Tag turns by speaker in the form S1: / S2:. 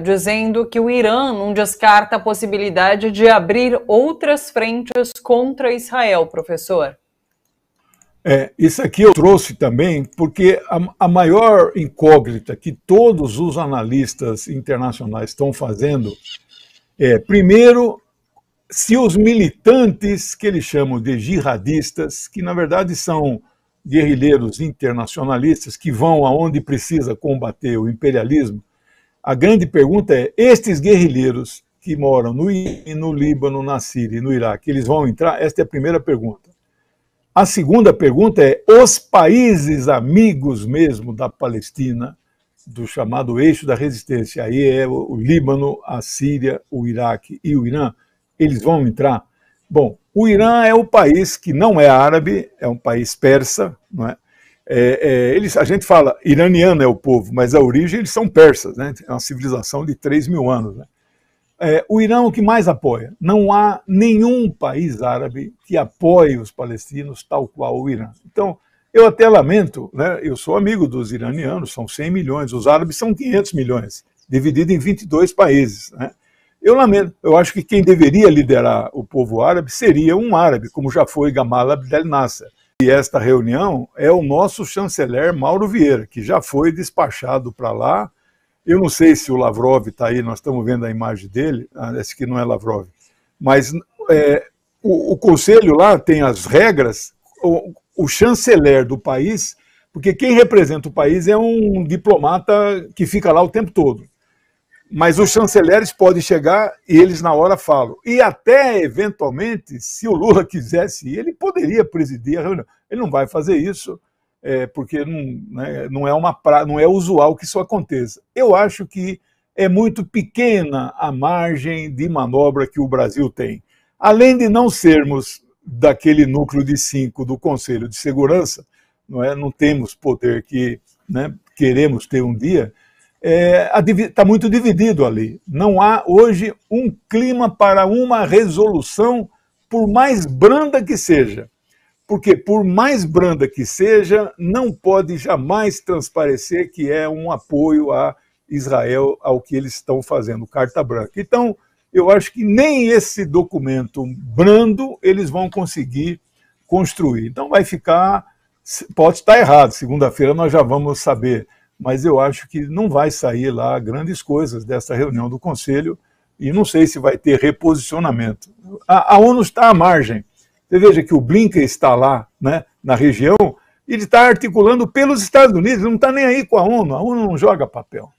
S1: dizendo que o Irã não descarta a possibilidade de abrir outras frentes contra Israel, professor. É, isso aqui eu trouxe também porque a, a maior incógnita que todos os analistas internacionais estão fazendo é, primeiro, se os militantes que eles chamam de jihadistas, que na verdade são guerrilheiros internacionalistas que vão aonde precisa combater o imperialismo, a grande pergunta é: estes guerrilheiros que moram no, no Líbano, na Síria e no Iraque, eles vão entrar? Esta é a primeira pergunta. A segunda pergunta é: os países amigos mesmo da Palestina, do chamado eixo da resistência, aí é o Líbano, a Síria, o Iraque e o Irã, eles vão entrar? Bom, o Irã é o país que não é árabe, é um país persa, não é? É, é, eles, a gente fala, iraniano é o povo, mas a origem eles são persas, né? é uma civilização de 3 mil anos. Né? É, o Irã é o que mais apoia. Não há nenhum país árabe que apoie os palestinos tal qual o Irã. Então, eu até lamento, né? eu sou amigo dos iranianos, são 100 milhões, os árabes são 500 milhões, dividido em 22 países. Né? Eu lamento, eu acho que quem deveria liderar o povo árabe seria um árabe, como já foi Gamal Abdel Nasser. E esta reunião é o nosso chanceler Mauro Vieira, que já foi despachado para lá. Eu não sei se o Lavrov está aí, nós estamos vendo a imagem dele, parece ah, que não é Lavrov, mas é, o, o, conselho lá tem as regras, o, o chanceler do país, porque quem representa o país é um diplomata que fica lá o tempo todo. Mas os chanceleres podem chegar e eles na hora falam. E até, eventualmente, se o Lula quisesse, ele poderia presidir a reunião. Ele não vai fazer isso, é, porque não, né, não, é uma pra, não é usual que isso aconteça. Eu acho que é muito pequena a margem de manobra que o Brasil tem. Além de não sermos daquele núcleo de cinco do Conselho de Segurança, não, é, não temos poder que né, queremos ter um dia, está é, tá muito dividido ali. Não há hoje um clima para uma resolução, por mais branda que seja. Porque, por mais branda que seja, não pode jamais transparecer que é um apoio a Israel, ao que eles estão fazendo, carta branca. Então, eu acho que nem esse documento brando eles vão conseguir construir. Então, vai ficar. Pode estar errado, segunda-feira nós já vamos saber mas eu acho que não vai sair lá grandes coisas dessa reunião do Conselho e não sei se vai ter reposicionamento. A, a ONU está à margem. Você veja que o Blinken está lá né, na região, ele está articulando pelos Estados Unidos, não está nem aí com a ONU, a ONU não joga papel.